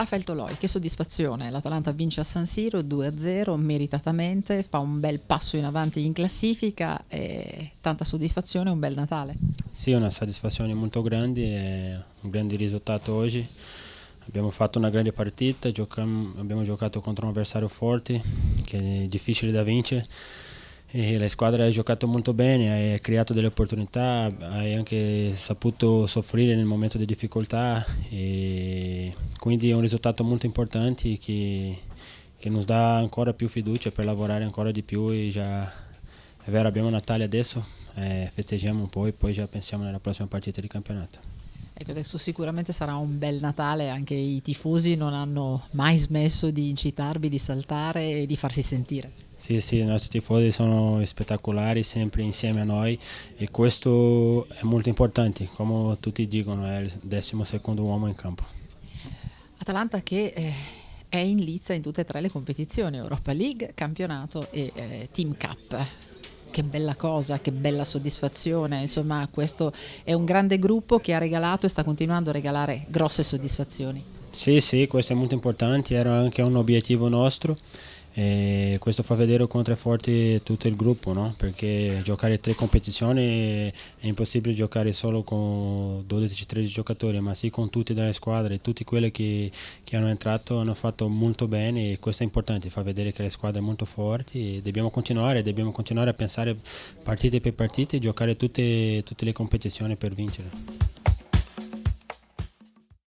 Rafael Toloi, che soddisfazione, l'Atalanta vince a San Siro 2-0 meritatamente, fa un bel passo in avanti in classifica e tanta soddisfazione, un bel Natale. Sì, una soddisfazione molto grande, un grande risultato oggi. Abbiamo fatto una grande partita, giocam- abbiamo giocato contro un avversario forte che è difficile da vincere. E la squadra ha giocato molto bene, ha creato delle opportunità, ha anche saputo soffrire nel momento di difficoltà e quindi è un risultato molto importante che, che nos dà ancora più fiducia per lavorare ancora di più e già è vero abbiamo Natale adesso, eh, festeggiamo un po' e poi già pensiamo nella prossima partita di campionato. Ecco, adesso sicuramente sarà un bel Natale, anche i tifosi non hanno mai smesso di incitarvi, di saltare e di farsi sentire. Sì, sì, i nostri tifosi sono spettacolari, sempre insieme a noi e questo è molto importante, come tutti dicono, è il decimo secondo uomo in campo l'Atalanta che eh, è in lizza in tutte e tre le competizioni, Europa League, campionato e eh, Team Cup. Che bella cosa, che bella soddisfazione, insomma questo è un grande gruppo che ha regalato e sta continuando a regalare grosse soddisfazioni. Sì, sì, questo è molto importante, era anche un obiettivo nostro e questo fa vedere quanto è forte tutto il gruppo, no? perché giocare tre competizioni è impossibile giocare solo con 12-13 giocatori, ma sì con tutti delle squadre, tutti quelli che, che, hanno entrato hanno fatto molto bene e questo è importante, fa vedere che le squadre sono molto forti e dobbiamo continuare, dobbiamo continuare a pensare partite per partite e giocare tutte, tutte le competizioni per vincere.